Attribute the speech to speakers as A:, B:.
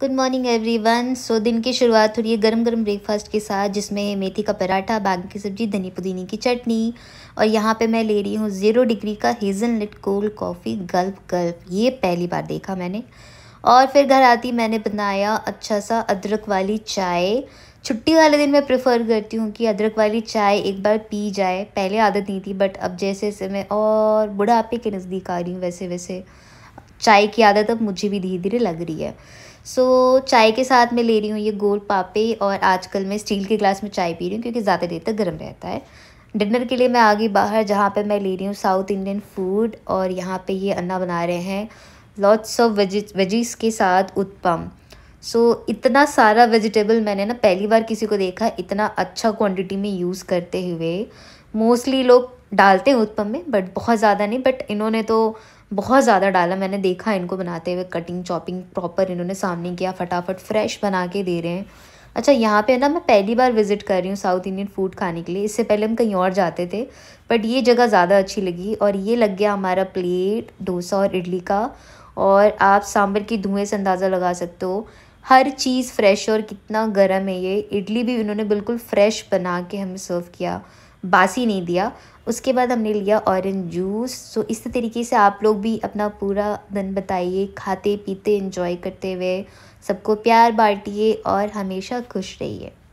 A: good morning everyone so दिन की शुरुआत हो रही है ब्रेकफास्ट के साथ जिसमें मेथी का पराठा बाग की सब्जी धनी पुदीने की चटनी और यहाँ पे मैं ले रही हूँ ज़ीरो डिग्री का लिट कोल्ड कॉफ़ी गल्फ गल्फ ये पहली बार देखा मैंने और फिर घर आती मैंने बनाया अच्छा सा अदरक वाली चाय छुट्टी वाले दिन मैं प्रेफर करती हूँ कि अदरक वाली चाय एक बार पी जाए पहले आदत नहीं थी बट अब जैसे जैसे मैं और बुढ़ापे के नज़दीक आ रही हूँ वैसे वैसे चाय की आदत अब मुझे भी धीरे धीरे लग रही है सो so, चाय के साथ मैं ले रही हूँ ये गोल पापे और आजकल मैं स्टील के ग्लास में चाय पी रही हूँ क्योंकि ज़्यादा देर तक गर्म रहता है डिनर के लिए मैं आ गई बाहर जहाँ पे मैं ले रही हूँ साउथ इंडियन फूड और यहाँ पे ये अन्ना बना रहे हैं लॉट्स ऑफ वेजिस के साथ उत्पम सो so, इतना सारा वेजिटेबल मैंने ना पहली बार किसी को देखा इतना अच्छा क्वान्टिटी में यूज़ करते हुए मोस्टली लोग डालते हैं उत्पम में बट बहुत ज़्यादा नहीं बट इन्होंने तो बहुत ज़्यादा डाला मैंने देखा इनको बनाते हुए कटिंग चॉपिंग प्रॉपर इन्होंने सामने किया फटाफट फ्रेश बना के दे रहे हैं अच्छा यहाँ पे ना मैं पहली बार विज़िट कर रही हूँ साउथ इंडियन फूड खाने के लिए इससे पहले हम कहीं और जाते थे बट ये जगह ज़्यादा अच्छी लगी और ये लग गया हमारा प्लेट डोसा और इडली का और आप सांभर की धुएँ से अंदाज़ा लगा सकते हो हर चीज़ फ्रेश और कितना गर्म है ये इडली भी इन्होंने बिल्कुल फ्रेश बना के हमें सर्व किया बासी नहीं दिया उसके बाद हमने लिया ऑरेंज जूस सो इस तरीके से आप लोग भी अपना पूरा दिन बताइए खाते पीते इंजॉय करते हुए सबको प्यार बांटिए और हमेशा खुश रहिए